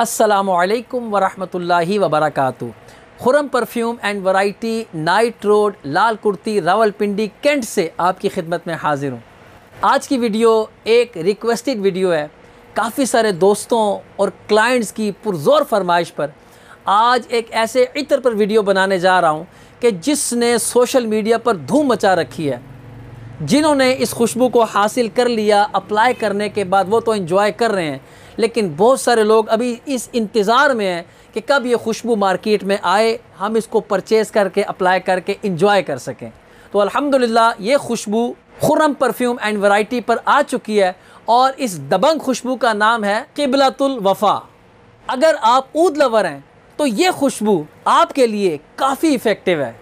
असलकम वरहि वबरक Khurram perfume and variety night road Lal Kurti Rawalpindi cantt से आपकी खिदमत में हाजिर हूँ आज की वीडियो एक रिक्वेस्टेड वीडियो है काफ़ी सारे दोस्तों और क्लाइंट्स की पुरजोर फरमाइश पर आज एक ऐसे इतर पर वीडियो बनाने जा रहा हूँ कि जिसने सोशल मीडिया पर धूम मचा रखी है जिन्होंने इस खुशबू को हासिल कर लिया अप्लाई करने के बाद वो तो इन्जॉय कर रहे हैं लेकिन बहुत सारे लोग अभी इस इंतज़ार में हैं कि कब ये खुशबू मार्केट में आए हम इसको परचेज़ करके अप्लाई करके इंजॉय कर सकें तो अल्हम्दुलिल्लाह ये खुशबू खुरम परफ्यूम एंड वैरायटी पर आ चुकी है और इस दबंग खुशबू का नाम है किबलातुल वफ़ा अगर आप ऊद लवर हैं तो ये खुशबू आपके लिए काफ़ी इफ़ेक्टिव है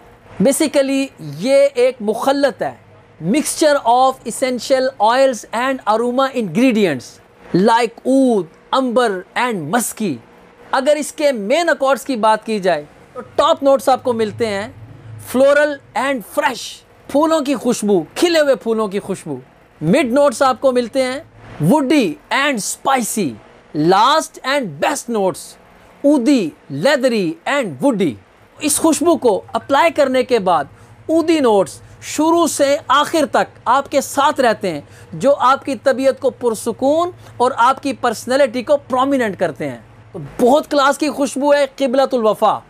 बेसिकली ये एक मुखलत है mixture of essential oils and aroma ingredients like oud amber and musky अगर इसके मेन अकॉर्ड्स की बात की जाए तो टॉप नोट्स आपको मिलते हैं फ्लोरल एंड फ्रेश फूलों की खुशबू खिले हुए फूलों की खुशबू मिड नोट्स आपको मिलते हैं woody and spicy last and best notes oudy leathery and woody इस खुशबू को अप्लाई करने के बाद ऊदी नोट्स शुरू से आखिर तक आपके साथ रहते हैं जो आपकी तबीयत को पुरसकून और आपकी पर्सनैलिटी को प्रोमिनेंट करते हैं तो बहुत क्लास की खुशबू है किबलतुलवफ़ा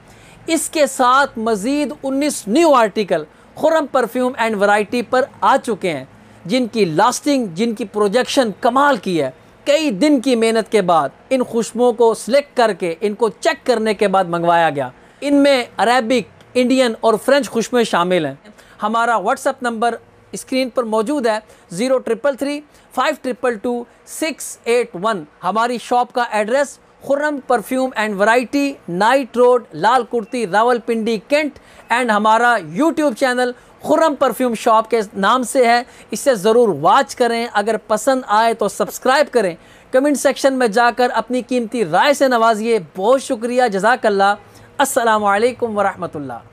इसके साथ मज़ीद 19 new article Khurram perfume and variety पर आ चुके हैं जिनकी लास्टिंग जिनकी प्रोजेक्शन कमाल की है कई दिन की मेहनत के बाद इन खुशबुओं को सिलेक्ट करके इनको चेक करने के बाद मंगवाया गया इनमें अरेबिक इंडियन और फ्रेंच खुशबुएँ शामिल हैं हमारा व्हाट्सअप नंबर स्क्रीन पर मौजूद है zero triple three five triple two six eight one हमारी शॉप का address Khurram perfume and variety night road Lal Kurti Rawalpindi cantt and हमारा YouTube channel Khurram perfume shop के नाम से है इसे ज़रूर वॉच करें अगर पसंद आए तो सब्सक्राइब करें कमेंट सेक्शन में जाकर अपनी कीमती राय से नवाजिए बहुत शुक्रिया जजाकल्ला असलकम वरहमल्ला